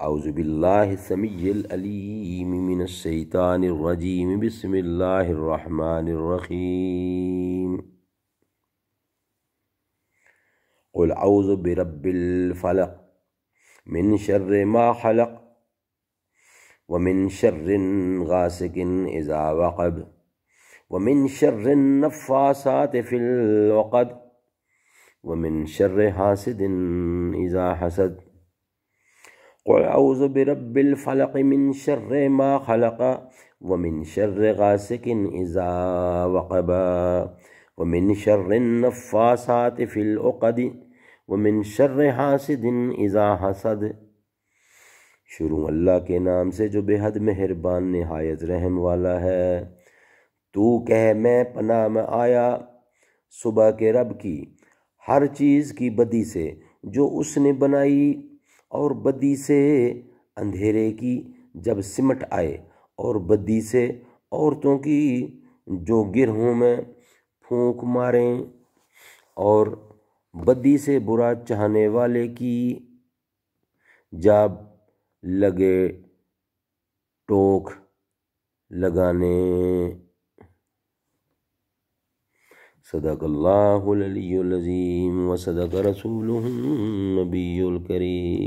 أعوذ بالله السميع الأليم من الشيطان الرجيم بسم الله الرحمن الرحيم قل أعوذ برب الفلق من شر ما خلق ومن شر غاسق إذا وقب ومن شر النفاسات في الوقد ومن شر حاسد إذا حسد قل اعوذ برب الفلق من شر ما خلق ومن شر غاسق اذا وقب ومن شر النفاثات في العقد ومن شر حاسد اذا حسد شروع اللہ کے نام سے جو بے حد مہربان نہایت رحم والا ہے تو کہ میں پناہ میں آیا صبح کے رب کی ہر چیز کی بدی سے جو اس نے بنائی और बदी से अंधेरे की जब सिमट आए और बदी से औरतों की जो गिरहों में फूंक मारें और बदी से बुरा चाहने वाले की जाब लगे टोक लगाने सदकल्लाजीम व सदक रसूल नबील करीम